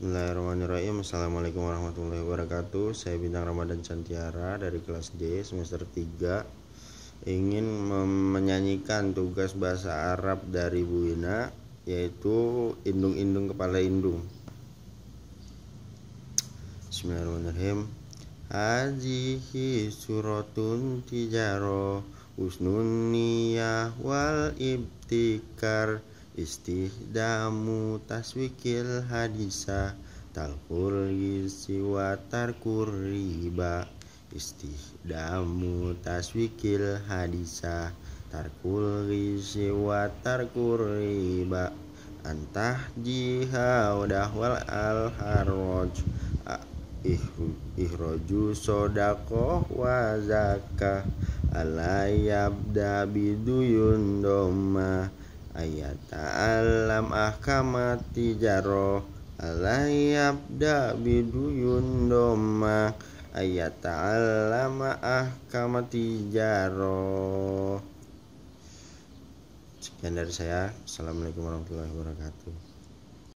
Bismillahirrahmanirrahim Assalamualaikum warahmatullahi wabarakatuh Saya Bintang Ramadan Santiara dari kelas D semester 3 Ingin menyanyikan tugas bahasa Arab dari Bu Ina Yaitu Indung-Indung Kepala Indung Bismillahirrahmanirrahim Haji suratun tijaro Usnun niyah wal ibtikar istidamu taswikil hadisa talqul gisi watar kuriba istidamu taswikil hadisa tarkul gisi watar kuriba antah jiha wal al harraj ihroju sodakoh wa zakah alayabda biduyun domah Ahkamati ahkama Alayab alayabda biduyun Ayat Taalam Ahkamati tijaroh sekian dari saya assalamualaikum warahmatullahi wabarakatuh